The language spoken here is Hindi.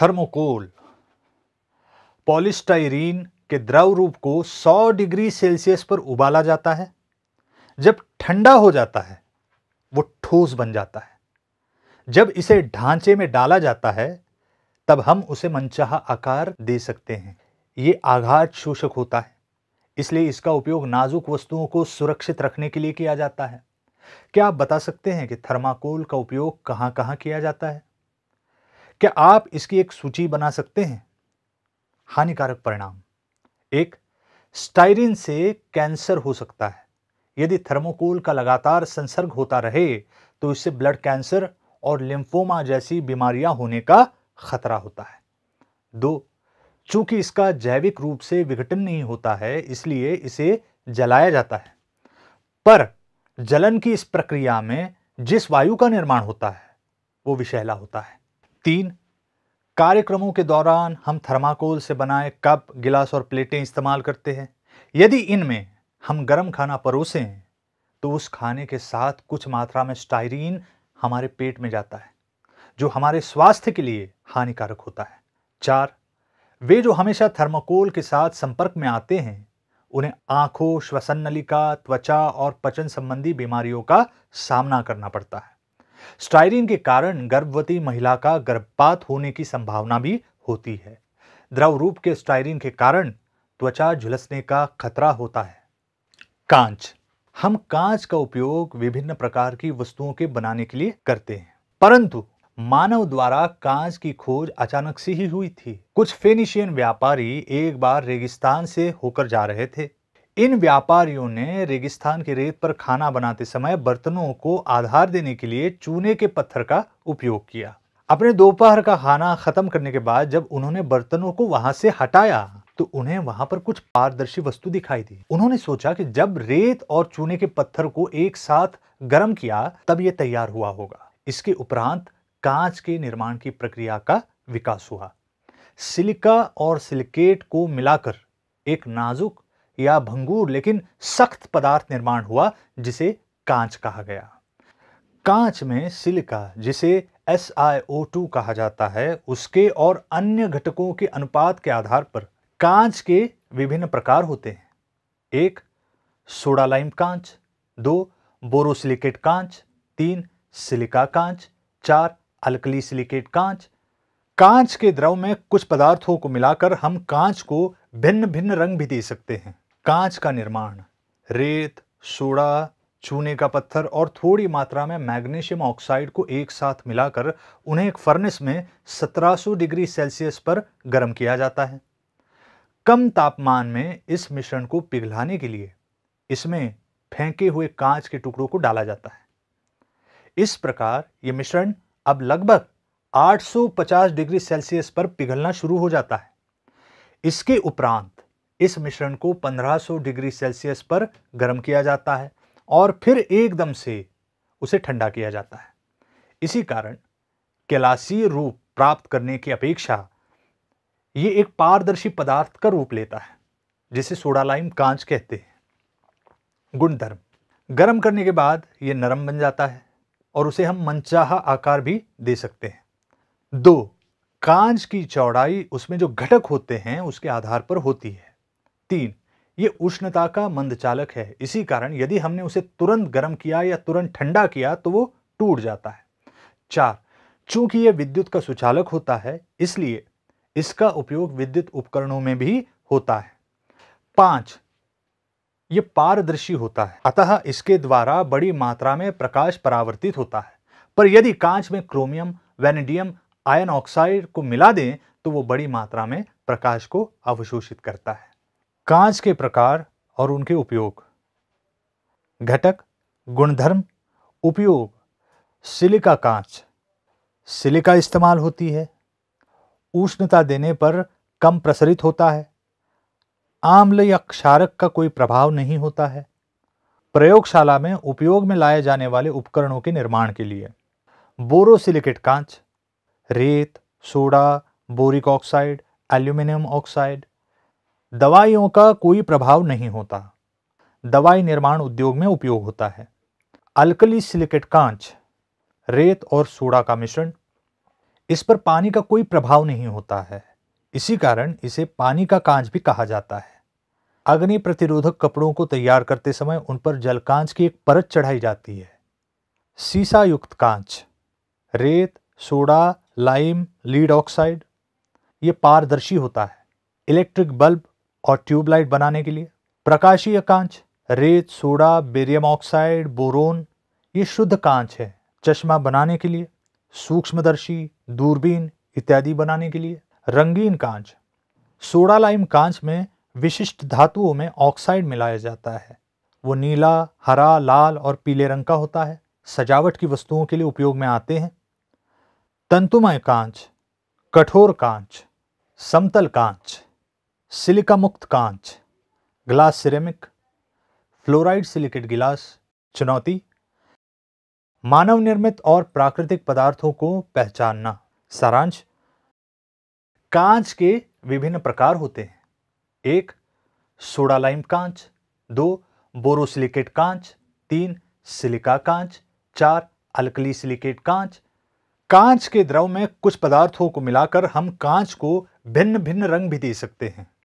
थर्मोकोल पॉलिस्टाइरीन के द्रव रूप को 100 डिग्री सेल्सियस पर उबाला जाता है जब ठंडा हो जाता है वो ठोस बन जाता है जब इसे ढांचे में डाला जाता है तब हम उसे मनचाहा आकार दे सकते हैं ये आघात शोषक होता है इसलिए इसका उपयोग नाजुक वस्तुओं को सुरक्षित रखने के लिए किया जाता है क्या आप बता सकते हैं कि थर्माकोल का उपयोग कहाँ कहाँ किया जाता है क्या आप इसकी एक सूची बना सकते हैं हानिकारक परिणाम एक स्टाइरिन से कैंसर हो सकता है यदि थर्मोकोल का लगातार संसर्ग होता रहे तो इससे ब्लड कैंसर और लिम्फोमा जैसी बीमारियां होने का खतरा होता है दो चूंकि इसका जैविक रूप से विघटन नहीं होता है इसलिए इसे जलाया जाता है पर जलन की इस प्रक्रिया में जिस वायु का निर्माण होता है वो विषैला होता है तीन कार्यक्रमों के दौरान हम थर्माकोल से बनाए कप गिलास और प्लेटें इस्तेमाल करते हैं यदि इनमें हम गर्म खाना परोसें तो उस खाने के साथ कुछ मात्रा में स्टायरीन हमारे पेट में जाता है जो हमारे स्वास्थ्य के लिए हानिकारक होता है चार वे जो हमेशा थर्माकोल के साथ संपर्क में आते हैं उन्हें आंखों श्वसन नलिका त्वचा और पचन संबंधी बीमारियों का सामना करना पड़ता है स्टाइरिन के कारण गर्भवती महिला का गर्भपात होने की संभावना भी होती है द्रव रूप के स्टाइरिन के कारण त्वचा झुलसने का खतरा होता है कांच हम कांच का उपयोग विभिन्न प्रकार की वस्तुओं के बनाने के लिए करते हैं परंतु मानव द्वारा कांच की खोज अचानक से ही हुई थी कुछ फेनिशियन व्यापारी एक बार रेगिस्तान से होकर जा रहे थे इन व्यापारियों ने रेगिस्तान की रेत पर खाना बनाते समय बर्तनों को आधार देने के लिए चूने के पत्थर का उपयोग किया अपने दोपहर का खाना खत्म करने के बाद जब उन्होंने बर्तनों को वहां से हटाया तो उन्हें वहां पर कुछ पारदर्शी वस्तु दिखाई दी उन्होंने सोचा कि जब रेत और चूने के पत्थर को एक साथ गर्म किया तब यह तैयार हुआ होगा इसके उपरांत कांच के निर्माण की प्रक्रिया का विकास हुआ सिलिका और सिलिकेट को मिलाकर एक नाजुक या भंगूर लेकिन सख्त पदार्थ निर्माण हुआ जिसे कांच कहा गया कांच में सिलिका जिसे एस कहा जाता है उसके और अन्य घटकों के अनुपात के आधार पर कांच के विभिन्न प्रकार होते हैं एक सोडालाइम कांच दो बोरोसिलिकेट कांच तीन सिलिका कांच चार अल्कली सिलिकेट कांच कांच के द्रव में कुछ पदार्थों को मिलाकर हम कांच को भिन्न भिन्न रंग भी दे सकते हैं कांच का निर्माण रेत सोडा चूने का पत्थर और थोड़ी मात्रा में मैग्नीशियम ऑक्साइड को एक साथ मिलाकर उन्हें एक फर्नेस में 1700 डिग्री सेल्सियस पर गर्म किया जाता है कम तापमान में इस मिश्रण को पिघलाने के लिए इसमें फेंके हुए कांच के टुकड़ों को डाला जाता है इस प्रकार ये मिश्रण अब लगभग 850 डिग्री सेल्सियस पर पिघलना शुरू हो जाता है इसके उपरांत इस मिश्रण को 1500 डिग्री सेल्सियस पर गर्म किया जाता है और फिर एकदम से उसे ठंडा किया जाता है इसी कारण कैलासीय रूप प्राप्त करने की अपेक्षा ये एक पारदर्शी पदार्थ का रूप लेता है जिसे सोडा लाइम कांच कहते हैं गुणधर्म गर्म करने के बाद ये नरम बन जाता है और उसे हम मनचाहा आकार भी दे सकते हैं दो कांच की चौड़ाई उसमें जो घटक होते हैं उसके आधार पर होती है तीन ये उष्णता का मंदचालक है इसी कारण यदि हमने उसे तुरंत गर्म किया या तुरंत ठंडा किया तो वो टूट जाता है चार चूंकि यह विद्युत का सुचालक होता है इसलिए इसका उपयोग विद्युत उपकरणों में भी होता है पांच ये पारदर्शी होता है अतः इसके द्वारा बड़ी मात्रा में प्रकाश परावर्तित होता है पर यदि कांच में क्रोमियम वेनेडियम आयन ऑक्साइड को मिला दें तो वो बड़ी मात्रा में प्रकाश को अवशोषित करता है कांच के प्रकार और उनके उपयोग घटक गुणधर्म उपयोग सिलिका कांच सिलिका इस्तेमाल होती है उष्णता देने पर कम प्रसरित होता है आम्ल या क्षारक का कोई प्रभाव नहीं होता है प्रयोगशाला में उपयोग में लाए जाने वाले उपकरणों के निर्माण के लिए बोरोसिलिकेट कांच रेत soda boric oxide aluminium oxide दवाइयों का कोई प्रभाव नहीं होता दवाई निर्माण उद्योग में उपयोग होता है अल्कली सिलिकेट कांच रेत और सोडा का मिश्रण इस पर पानी का कोई प्रभाव नहीं होता है इसी कारण इसे पानी का कांच भी कहा जाता है अग्नि प्रतिरोधक कपड़ों को तैयार करते समय उन पर जल कांच की एक परत चढ़ाई जाती है सीसा युक्त कांच रेत सोडा लाइम लीड ऑक्साइड ये पारदर्शी होता है इलेक्ट्रिक बल्ब और ट्यूबलाइट बनाने के लिए प्रकाशीय कांच रेत सोडा बेरियम ऑक्साइड बोरोन ये शुद्ध कांच है चश्मा बनाने के लिए सूक्ष्मदर्शी दूरबीन इत्यादि बनाने के लिए रंगीन कांच सोडा लाइम कांच में विशिष्ट धातुओं में ऑक्साइड मिलाया जाता है वो नीला हरा लाल और पीले रंग का होता है सजावट की वस्तुओं के लिए उपयोग में आते हैं तंतुमय कांच कठोर कांच समतल कांच सिलिका मुक्त कांच ग्लास सिरेमिक फ्लोराइड सिलिकेट गिलास चुनौती मानव निर्मित और प्राकृतिक पदार्थों को पहचानना सारांश कांच के विभिन्न प्रकार होते हैं एक सोडा लाइम कांच दो बोरोसिलिकेट कांच तीन सिलिका कांच चार अल्कली सिलिकेट कांच कांच के द्रव में कुछ पदार्थों को मिलाकर हम कांच को भिन्न भिन्न रंग भी दे सकते हैं